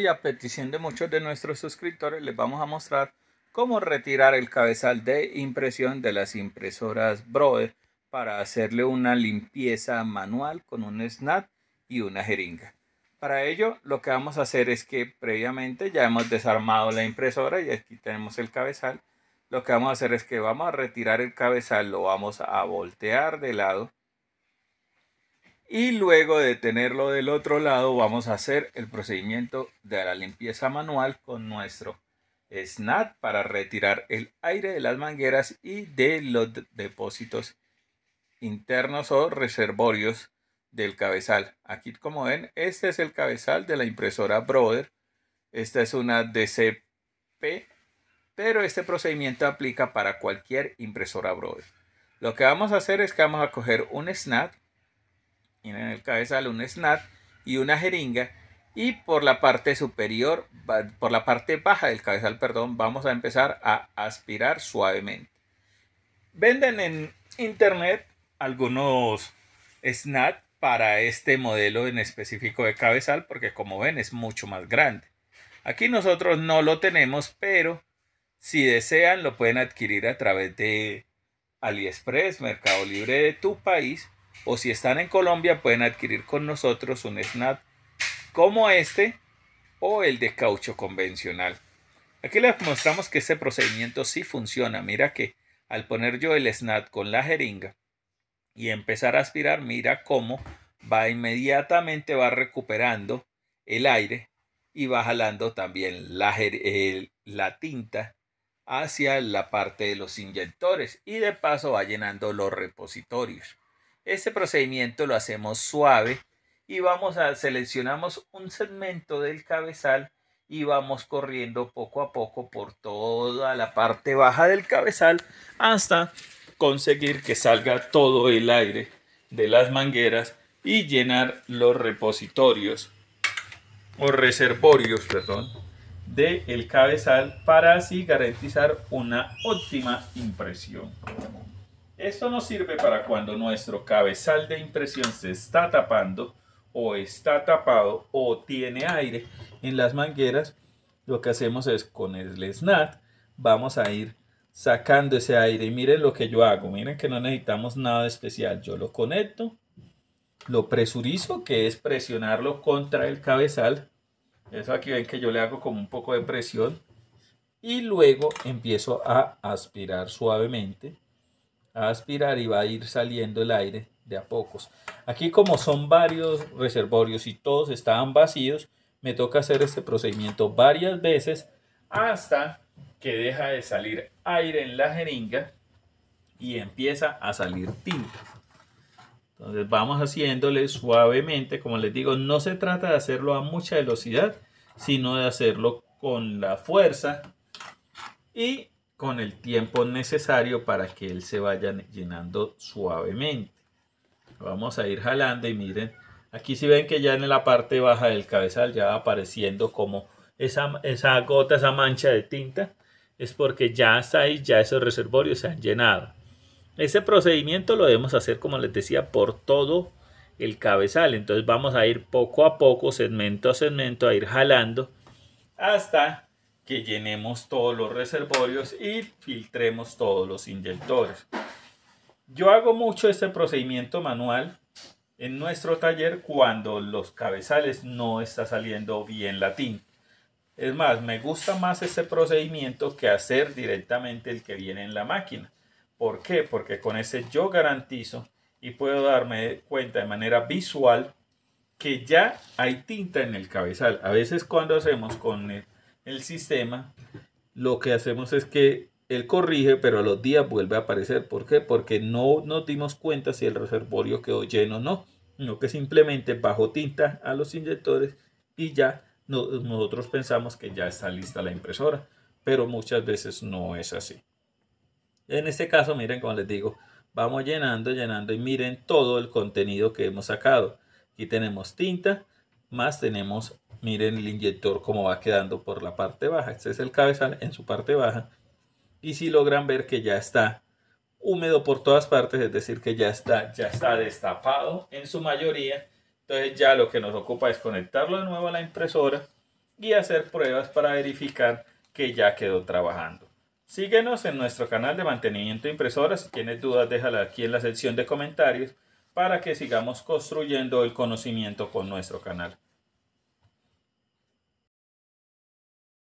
y a petición de muchos de nuestros suscriptores, les vamos a mostrar cómo retirar el cabezal de impresión de las impresoras Brother para hacerle una limpieza manual con un snap y una jeringa. Para ello, lo que vamos a hacer es que previamente ya hemos desarmado la impresora y aquí tenemos el cabezal. Lo que vamos a hacer es que vamos a retirar el cabezal, lo vamos a voltear de lado y luego de tenerlo del otro lado, vamos a hacer el procedimiento de la limpieza manual con nuestro SNAT para retirar el aire de las mangueras y de los depósitos internos o reservorios del cabezal. Aquí como ven, este es el cabezal de la impresora Brother. Esta es una DCP, pero este procedimiento aplica para cualquier impresora Brother. Lo que vamos a hacer es que vamos a coger un SNAT en el cabezal un snap y una jeringa y por la parte superior, por la parte baja del cabezal, perdón, vamos a empezar a aspirar suavemente. Venden en internet algunos snap para este modelo en específico de cabezal porque como ven es mucho más grande. Aquí nosotros no lo tenemos, pero si desean lo pueden adquirir a través de AliExpress, Mercado Libre de tu país o si están en Colombia pueden adquirir con nosotros un SNAP como este o el de caucho convencional. Aquí les mostramos que este procedimiento sí funciona. Mira que al poner yo el snap con la jeringa y empezar a aspirar, mira cómo va inmediatamente va recuperando el aire y va jalando también la tinta hacia la parte de los inyectores y de paso va llenando los repositorios. Este procedimiento lo hacemos suave y vamos a seleccionamos un segmento del cabezal y vamos corriendo poco a poco por toda la parte baja del cabezal hasta conseguir que salga todo el aire de las mangueras y llenar los repositorios o reservorios, perdón, del el cabezal para así garantizar una óptima impresión. Esto nos sirve para cuando nuestro cabezal de impresión se está tapando o está tapado o tiene aire en las mangueras. Lo que hacemos es con el snat vamos a ir sacando ese aire. Y miren lo que yo hago. Miren que no necesitamos nada especial. Yo lo conecto, lo presurizo, que es presionarlo contra el cabezal. Eso aquí ven que yo le hago como un poco de presión. Y luego empiezo a aspirar suavemente a aspirar y va a ir saliendo el aire de a pocos. Aquí como son varios reservorios y todos estaban vacíos, me toca hacer este procedimiento varias veces hasta que deja de salir aire en la jeringa y empieza a salir tinta. Entonces vamos haciéndole suavemente, como les digo, no se trata de hacerlo a mucha velocidad, sino de hacerlo con la fuerza y con el tiempo necesario para que él se vaya llenando suavemente. Vamos a ir jalando y miren, aquí si ven que ya en la parte baja del cabezal ya va apareciendo como esa, esa gota, esa mancha de tinta, es porque ya está ahí, ya esos reservorios se han llenado. Ese procedimiento lo debemos hacer, como les decía, por todo el cabezal. Entonces vamos a ir poco a poco, segmento a segmento, a ir jalando hasta que llenemos todos los reservorios y filtremos todos los inyectores. Yo hago mucho este procedimiento manual en nuestro taller cuando los cabezales no está saliendo bien la tinta. Es más, me gusta más ese procedimiento que hacer directamente el que viene en la máquina. ¿Por qué? Porque con ese yo garantizo y puedo darme cuenta de manera visual que ya hay tinta en el cabezal. A veces cuando hacemos con el sistema, lo que hacemos es que él corrige, pero a los días vuelve a aparecer. ¿Por qué? Porque no nos dimos cuenta si el reservorio quedó lleno o no, Sino que simplemente bajo tinta a los inyectores y ya nosotros pensamos que ya está lista la impresora, pero muchas veces no es así. En este caso, miren, como les digo, vamos llenando, llenando y miren todo el contenido que hemos sacado. Aquí tenemos tinta, más tenemos, miren el inyector cómo va quedando por la parte baja. Este es el cabezal en su parte baja. Y si logran ver que ya está húmedo por todas partes, es decir, que ya está, ya está destapado en su mayoría. Entonces ya lo que nos ocupa es conectarlo de nuevo a la impresora y hacer pruebas para verificar que ya quedó trabajando. Síguenos en nuestro canal de mantenimiento de impresoras. Si tienes dudas, déjala aquí en la sección de comentarios para que sigamos construyendo el conocimiento con nuestro canal.